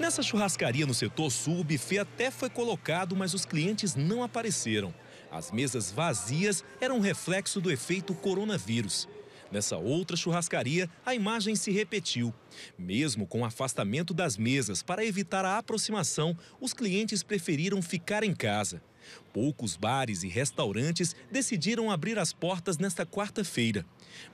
Nessa churrascaria no setor sul, o buffet até foi colocado, mas os clientes não apareceram. As mesas vazias eram reflexo do efeito coronavírus. Nessa outra churrascaria, a imagem se repetiu. Mesmo com o afastamento das mesas para evitar a aproximação, os clientes preferiram ficar em casa. Poucos bares e restaurantes decidiram abrir as portas nesta quarta-feira.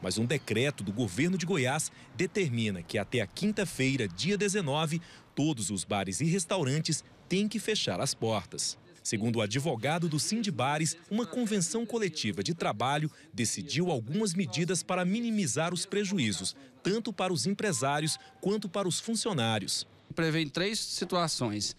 Mas um decreto do governo de Goiás determina que até a quinta-feira, dia 19, todos os bares e restaurantes têm que fechar as portas. Segundo o advogado do Bares, uma convenção coletiva de trabalho decidiu algumas medidas para minimizar os prejuízos, tanto para os empresários quanto para os funcionários. Prevê três situações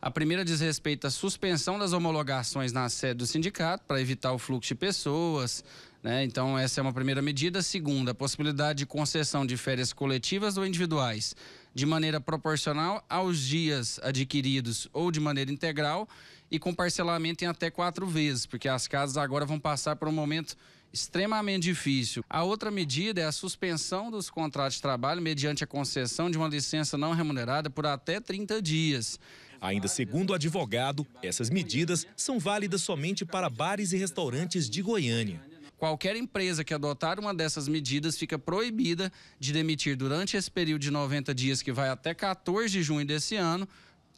a primeira diz respeito à suspensão das homologações na sede do sindicato para evitar o fluxo de pessoas. Né? Então, essa é uma primeira medida. Segunda, a possibilidade de concessão de férias coletivas ou individuais de maneira proporcional aos dias adquiridos ou de maneira integral e com parcelamento em até quatro vezes, porque as casas agora vão passar por um momento extremamente difícil. A outra medida é a suspensão dos contratos de trabalho mediante a concessão de uma licença não remunerada por até 30 dias. Ainda segundo o advogado, essas medidas são válidas somente para bares e restaurantes de Goiânia. Qualquer empresa que adotar uma dessas medidas fica proibida de demitir durante esse período de 90 dias, que vai até 14 de junho desse ano,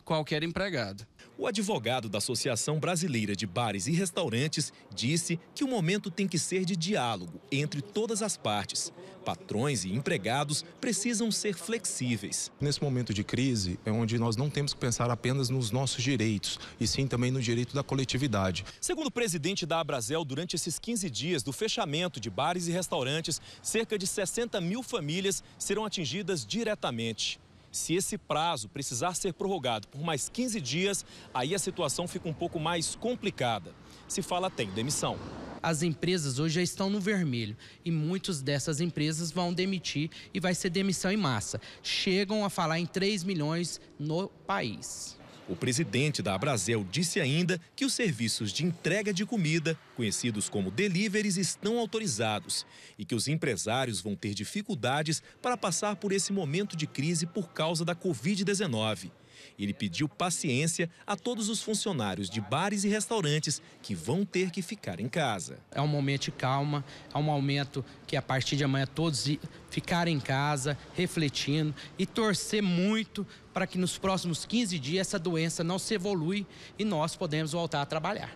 qualquer empregado. O advogado da Associação Brasileira de Bares e Restaurantes disse que o momento tem que ser de diálogo entre todas as partes. Patrões e empregados precisam ser flexíveis. Nesse momento de crise, é onde nós não temos que pensar apenas nos nossos direitos, e sim também no direito da coletividade. Segundo o presidente da Abrazel, durante esses 15 dias do fechamento de bares e restaurantes, cerca de 60 mil famílias serão atingidas diretamente. Se esse prazo precisar ser prorrogado por mais 15 dias, aí a situação fica um pouco mais complicada. Se fala até em demissão. As empresas hoje já estão no vermelho e muitas dessas empresas vão demitir e vai ser demissão em massa. Chegam a falar em 3 milhões no país. O presidente da Abrazel disse ainda que os serviços de entrega de comida, conhecidos como deliveries, estão autorizados e que os empresários vão ter dificuldades para passar por esse momento de crise por causa da Covid-19. Ele pediu paciência a todos os funcionários de bares e restaurantes que vão ter que ficar em casa. É um momento de calma, é um momento que a partir de amanhã todos ficarem em casa, refletindo e torcer muito para que nos próximos 15 dias essa doença não se evolui e nós podemos voltar a trabalhar.